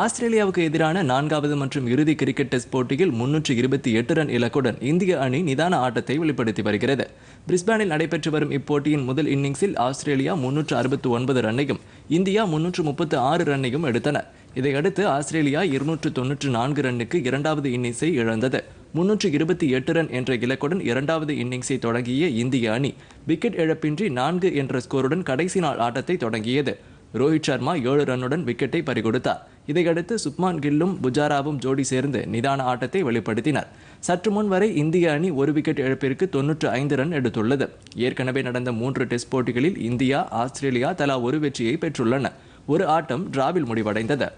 ஆஸ்திரேலியாவுக்கு எதிரான நான்காவது மற்றும் இறுதி கிரிக்கெட் டெஸ்ட் போட்டியில் முன்னூற்றி இருபத்தி எட்டு ரன் இலக்குடன் இந்திய அணி நிதான ஆட்டத்தை வெளிப்படுத்தி வருகிறது பிரிஸ்பானில் நடைபெற்று வரும் இப்போட்டியின் முதல் இன்னிங்ஸில் ஆஸ்திரேலியா முன்னூற்று அறுபத்து ஒன்பது ரன்னையும் இந்தியா முன்னூற்று முப்பத்து ஆறு ரன்னையும் எடுத்தன இதையடுத்து ஆஸ்திரேலியா இருநூற்று தொன்னூற்று நான்கு ரன்னுக்கு இரண்டாவது இன்னிங்ஸை இழந்தது முன்னூற்று இருபத்தி எட்டு ரன் என்ற இலக்குடன் இரண்டாவது இன்னிங்ஸை தொடங்கிய இந்திய அணி விக்கெட் இழப்பின்றி நான்கு என்ற ஸ்கோருடன் கடைசி நாள் ஆட்டத்தை தொடங்கியது ரோஹித் சர்மா ஏழு ரன்னுடன் விக்கெட்டை பறிகொடுத்தார் இதையடுத்து சுப்மான் கில்லும் புஜாராவும் ஜோடி சேர்ந்து நிதான ஆட்டத்தை வெளிப்படுத்தினர் சற்று முன் வரை இந்திய அணி ஒரு விக்கெட் இழப்பிற்கு தொன்னூற்று ஐந்து ரன் எடுத்துள்ளது ஏற்கனவே நடந்த மூன்று டெஸ்ட் போட்டிகளில் இந்தியா ஆஸ்திரேலியா தலா ஒரு வெற்றியை பெற்றுள்ளன ஒரு ஆட்டம் டிராவில் முடிவடைந்தது